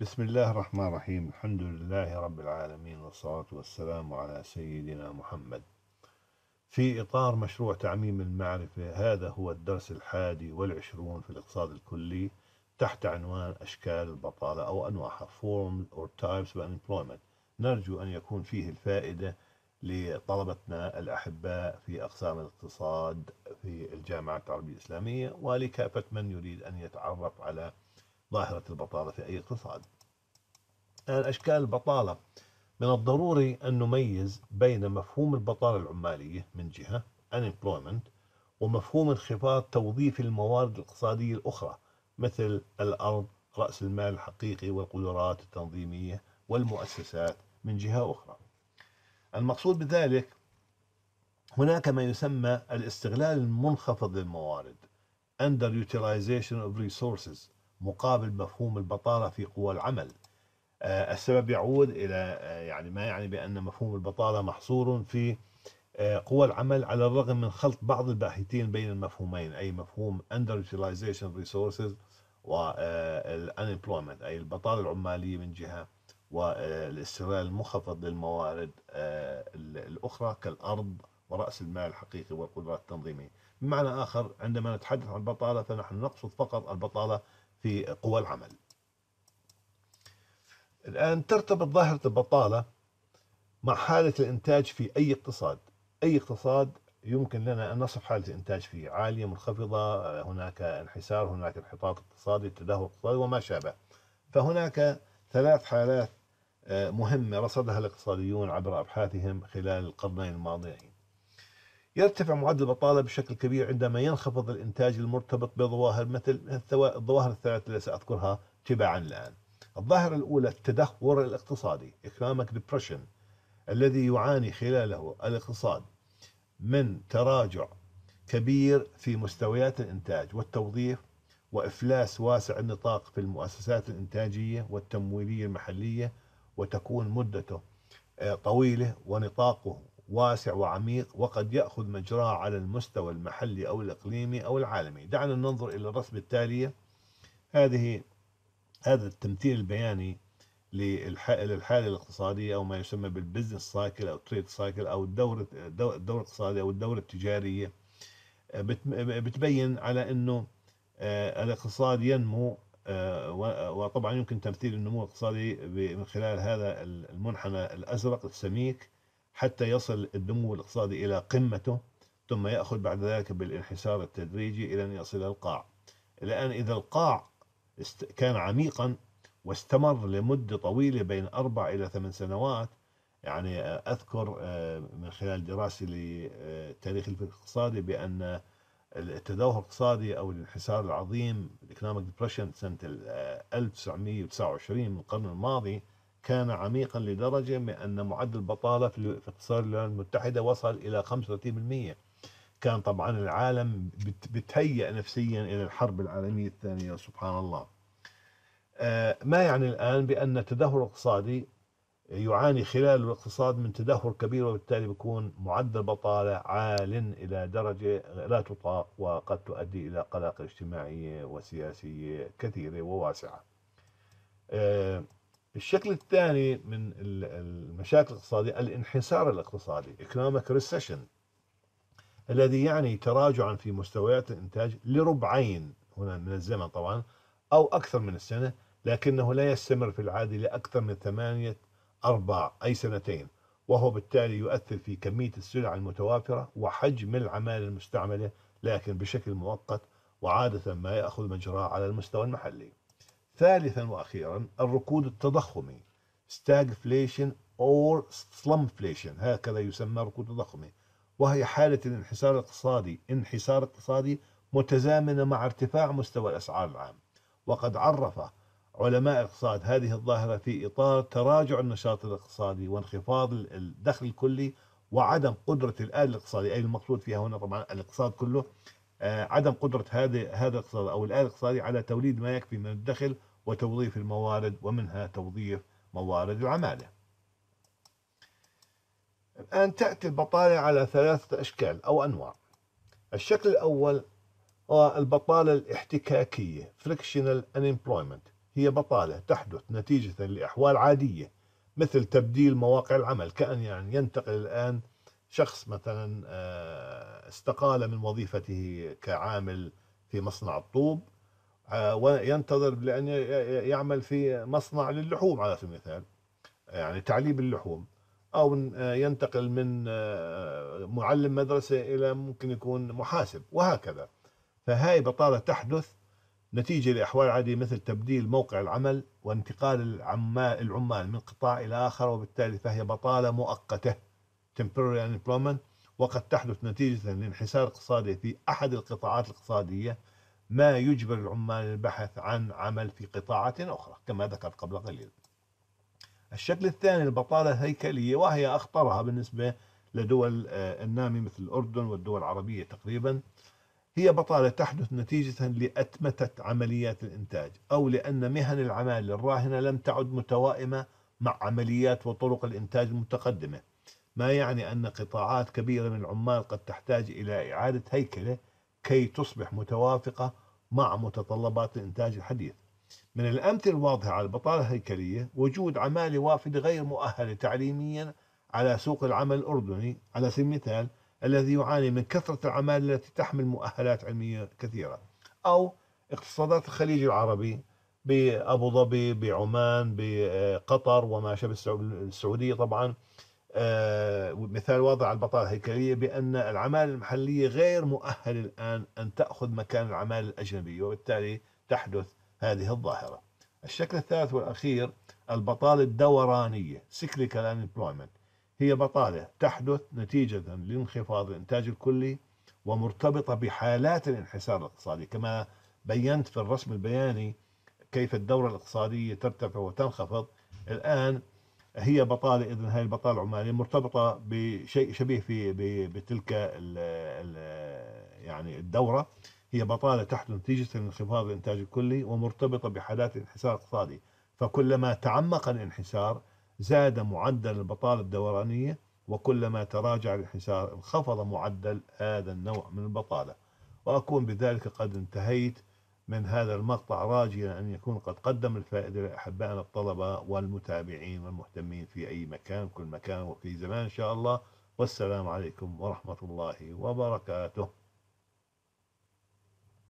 بسم الله الرحمن الرحيم الحمد لله رب العالمين والصلاة والسلام على سيدنا محمد في إطار مشروع تعميم المعرفة هذا هو الدرس الحادي والعشرون في الاقتصاد الكلي تحت عنوان أشكال البطالة أو أنواعها Forms or Types of Unemployment نرجو أن يكون فيه الفائدة لطلبتنا الأحباء في أقسام الاقتصاد في الجامعة العربية الإسلامية ولكافة من يريد أن يتعرف على ظاهرة البطالة في أي اقتصاد الآن أشكال البطالة من الضروري أن نميز بين مفهوم البطالة العمالية من جهة unemployment ومفهوم انخفاض توظيف الموارد الاقتصادية الأخرى مثل الأرض رأس المال الحقيقي والقدرات التنظيمية والمؤسسات من جهة أخرى المقصود بذلك هناك ما يسمى الاستغلال المنخفض للموارد underutilization of resources مقابل مفهوم البطالة في قوى العمل آه، السبب يعود إلى آه، يعني ما يعني بأن مفهوم البطالة محصور في آه، قوى العمل على الرغم من خلط بعض الباحثين بين المفهومين أي مفهوم underutilization resources والunemployment أي البطالة العمالية من جهة والاستغلال المنخفض للموارد الأخرى كالأرض ورأس المال الحقيقي والقدرات التنظيمية بمعنى آخر عندما نتحدث عن البطالة فنحن نقصد فقط البطالة في قوى العمل الآن ترتبط ظاهرة البطالة مع حالة الإنتاج في أي اقتصاد أي اقتصاد يمكن لنا أن نصف حالة الإنتاج فيه عالية منخفضة هناك انحسار هناك انحطاط اقتصادي تدهور اقتصادي وما شابه فهناك ثلاث حالات آه، مهمة رصدها الاقتصاديون عبر أبحاثهم خلال القرنين الماضيين يرتفع معدل البطالة بشكل كبير عندما ينخفض الإنتاج المرتبط بظواهر مثل الظواهر الثلاثة التي سأذكرها تباعا الآن الظاهرة الأولى التدهور الاقتصادي economic depression الذي يعاني خلاله الاقتصاد من تراجع كبير في مستويات الإنتاج والتوظيف وإفلاس واسع النطاق في المؤسسات الإنتاجية والتمويلية المحلية وتكون مدته آه، طويلة ونطاقه واسع وعميق وقد يأخذ مجراه على المستوى المحلي أو الإقليمي أو العالمي دعنا ننظر إلى الرسمة التالية هذه هذا التمثيل البياني للحالة الاقتصادية أو ما يسمى بالبزنس سايكل أو تريد سايكل أو الدورة الدورة الاقتصادية أو الدورة التجارية بتبين على أنه آه، الاقتصاد ينمو آه، وطبعا يمكن تمثيل النمو الاقتصادي من خلال هذا المنحنى الأزرق السميك حتى يصل النمو الاقتصادي إلى قمته ثم يأخذ بعد ذلك بالانحسار التدريجي إلى أن يصل القاع الان إذا القاع كان عميقا واستمر لمدة طويلة بين أربع إلى ثمان سنوات يعني أذكر آه، من خلال دراستي لتاريخ آه، الفكر الاقتصادي بأن التدهور الاقتصادي أو الانحسار العظيم الإيكونوميك ديبرشن سنة 1929 آه، من القرن الماضي كان عميقا لدرجة من أن معدل البطالة في اقتصاد الولايات المتحدة وصل إلى 35% كان طبعا العالم بتهيأ نفسيا إلى الحرب العالمية الثانية سبحان الله آه، ما يعني الآن بأن التدهور الاقتصادي يعاني خلال الاقتصاد من تدهور كبير وبالتالي بيكون معدل البطالة عال إلى درجة لا تطاق وقد تؤدي إلى قلاقل اجتماعية وسياسية كثيرة وواسعة آه، الشكل الثاني من المشاكل الاقتصادية الانحسار الاقتصادي economic recession الذي يعني تراجعا في مستويات الانتاج لربعين هنا من الزمن طبعا او اكثر من السنه لكنه لا يستمر في العاده لاكثر من ثمانيه ارباع اي سنتين وهو بالتالي يؤثر في كميه السلع المتوافره وحجم العماله المستعمله لكن بشكل مؤقت وعاده ما ياخذ مجراه على المستوى المحلي. ثالثا واخيرا الركود التضخمي stagflation or slumflation هكذا يسمى ركود تضخمي وهي حالة الانحسار الاقتصادي انحسار اقتصادي متزامنة مع ارتفاع مستوى الأسعار العام وقد عرف علماء الاقتصاد هذه الظاهرة في إطار تراجع النشاط الاقتصادي وانخفاض الدخل الكلي وعدم قدرة الآلة الاقتصادية أي المقصود فيها هنا طبعا الاقتصاد كله آه، عدم قدرة هذا هذا الاقتصاد أو الآلة الاقتصادية على توليد ما يكفي من الدخل وتوظيف الموارد ومنها توظيف موارد العمالة الآن تأتي البطالة على ثلاثة أشكال أو أنواع الشكل الأول هو البطالة الاحتكاكية frictional unemployment هي بطالة تحدث نتيجة لأحوال عادية مثل تبديل مواقع العمل كأن يعني ينتقل الآن شخص مثلا آه، استقال من وظيفته كعامل في مصنع الطوب آه، وينتظر لأن يعمل في مصنع للحوم على سبيل المثال يعني تعليب اللحوم أو آه، ينتقل من آه، معلم مدرسة إلى ممكن يكون محاسب وهكذا فهاي بطالة تحدث نتيجة لأحوال عادية مثل تبديل موقع العمل وانتقال العمال, العمال من قطاع إلى آخر وبالتالي فهي بطالة مؤقتة temporary unemployment وقد تحدث نتيجة لانحسار اقتصادي في أحد القطاعات الاقتصادية ما يجبر العمال البحث عن عمل في قطاعات أخرى كما ذكرت قبل قليل الشكل الثاني البطالة الهيكلية وهي أخطرها بالنسبة لدول آه، النامي مثل الأردن والدول العربية تقريبا هي بطالة تحدث نتيجة لأتمتة عمليات الإنتاج أو لأن مهن العمال الراهنة لم تعد متوائمة مع عمليات وطرق الإنتاج المتقدمة ما يعني أن قطاعات كبيرة من العمال قد تحتاج إلى إعادة هيكلة كي تصبح متوافقة مع متطلبات الإنتاج الحديث من الأمثلة الواضحة على البطالة الهيكلية وجود عمالة وافدة غير مؤهلة تعليميا على سوق العمل الأردني على سبيل المثال الذي يعاني من كثرة العمالة التي تحمل مؤهلات علمية كثيرة أو اقتصادات الخليج العربي بأبو ظبي بعمان بقطر وما شابه السعودية طبعا آه، مثال واضح على البطالة الهيكلية بأن العمالة المحلية غير مؤهلة الآن أن تأخذ مكان العمالة الأجنبية وبالتالي تحدث هذه الظاهرة الشكل الثالث والأخير البطالة الدورانية cyclical unemployment هي بطالة تحدث نتيجة لانخفاض الإنتاج الكلي ومرتبطة بحالات الانحسار الاقتصادي كما بينت في الرسم البياني كيف الدورة الاقتصادية ترتفع وتنخفض الآن هي بطاله اذا هاي البطاله العمانيه مرتبطه بشيء شبيه في بتلك الـ الـ يعني الدوره هي بطاله تحدث نتيجه انخفاض الانتاج الكلي ومرتبطه بحالات انحسار اقتصادي فكلما تعمق الانحسار زاد معدل البطاله الدورانيه وكلما تراجع الانحسار انخفض معدل هذا النوع من البطاله واكون بذلك قد انتهيت من هذا المقطع راجيا أن يكون قد قدم الفائدة لأحبائنا الطلبة والمتابعين والمهتمين في أي مكان كل مكان وفي زمان إن شاء الله والسلام عليكم ورحمة الله وبركاته